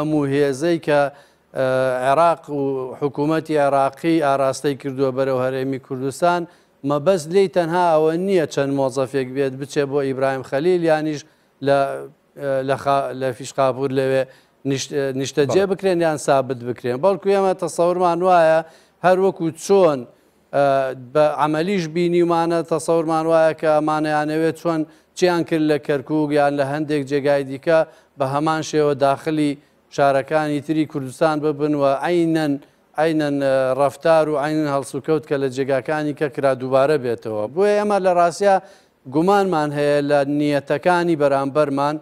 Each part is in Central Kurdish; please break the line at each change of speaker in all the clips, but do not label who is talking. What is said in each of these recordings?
هەموو هێزەی کە عێراق و حکوومەتتی عراقی ئاراستەی کردووە بەرەو هەرێمی کوردستان مەبەست لی تەنها ئەوە نییە چەند مۆزەفێک بێت بچێ بۆ ئیبراهیم خەلیل یانیش لە فیشقاپور لەوێ نیشتە جێ بکرێن یان سابت بکرێن بەڵکو ئێمە تەسەورمان وایە هەر وەکو چۆن بە ئەمەلیش بینیمانە تەسەورمان وایە کە ئەمانەیانەوێت چۆن چیان کرد لە کەرکک یان لە هەندێک جێگای دیکە بە هەمان شێوە داخلی شارەکانی تری کوردستان ببن و عینەن عینەن ڕفتار و عینەن هەڵسوکەوت کە لە جێگاکانی کە کرا دووبارە بێتەوە بۆیە ئەمە لە ڕاستە گومانمان هەیە لە نیەتەکانی بەرامبەرمان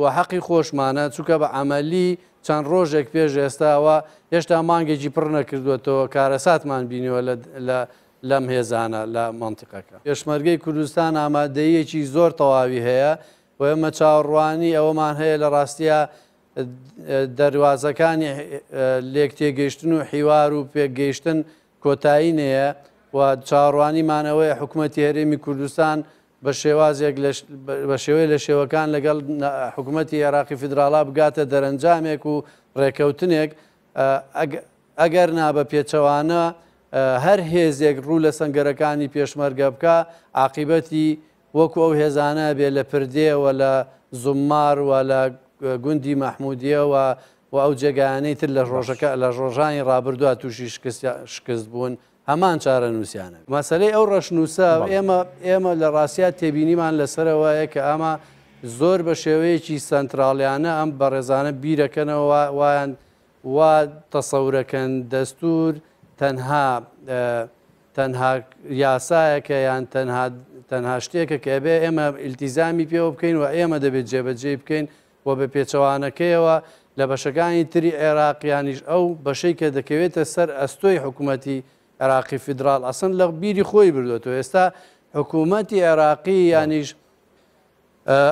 وە حەقی خۆشمانە چووکە بە عملی چەند ڕۆژێک پێش ئێستاوە هێشتا مانگێکی پڕ نەکردوێتەوە کارەساتمان بینیوە لە لەم هێزانە لە منتیقەکە پێشمەرگەی کوردستان ئامادەیەکی زۆر تەواوی هەیە و ئێمە چاوەڕوانی ئەوەمان هەیە لە ڕاستە دەواازەکانی لێک تێگەیشتن و حیوار و پێگەیشتن کۆتاییەیە و چاڕوانیمانەوەی حکوومەتتی هەرێمی کوردستان بە شێوازێک بە شێوەی لە شێوەکان لەگەڵ حکوومەتتی عێراقی فیدراڵا بگاتە دەرەنجامێک و ڕێکەوتنێک ئەگەر نابە پێچەوانە هەر هێزێک ڕوو لە سنگەرەکانی پێشمەرگە بکە عقیبەتی وەکو ئەو هێزانە بێ لە پردێەوە لە زمار و لە گوندی مەحمودیەوە و ئەو جێگایانەی تر لە ڕۆژەکە لە ڕۆژانی ڕابردووە تووشی شکست بوون هەمان چارە نووسیانە مەسلەی ئەو ڕەشنووسە ئێمە ئێمە لە ڕاستیات تێبینیمان لەسەرەوەیە کە ئەمە زۆر بە شێوەیەکی سنترالیانە ئەم بە ڕێزانە بیرەکەنەوە وایان وا تەسەورەکەن دەستور تەنها تەنها یاسایەکە یان تەنها تەنها شتێکە کە بێ ئێمە ئیلتیزامی پێوە بکەین و ئێمە دەبێت جێبەجێ بکەین و بە پێچەوانەکەیەوە لە بەشەکانی تری عێراقیانیش ئەو بەشەی کە دەکەوێتە سەر ئەستۆی حکوومەتی عراقی فیدرال ئەسن لە بیری خۆی بردوێتەوە ئێستا حکوومەتی عێراقی یانیش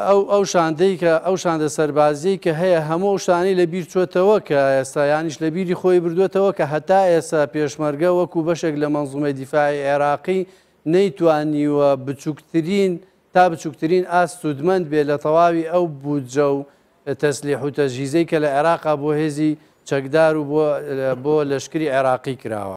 ئەو ئەو شاندەی کە ئەو شاندە سەربازی کە هەیە هەموو شانی لە بیر چۆتەوە کە ئێستا یانیش لە بیری خۆی بردوێتەوە کە هەتا ئێستا پێشمەرگە وەکو بەشێک لە منزومە دیفاعی عێراقی نەیتوانیوە بچووکترین تا بچووکترین ئاستودمەند بێ لە تەواوی ئەو بودجە و تەسللیح و تەژیزەی کە لە عێراقا بۆ هێزی چەکدار و بۆ لەشکری عێراقی کراوە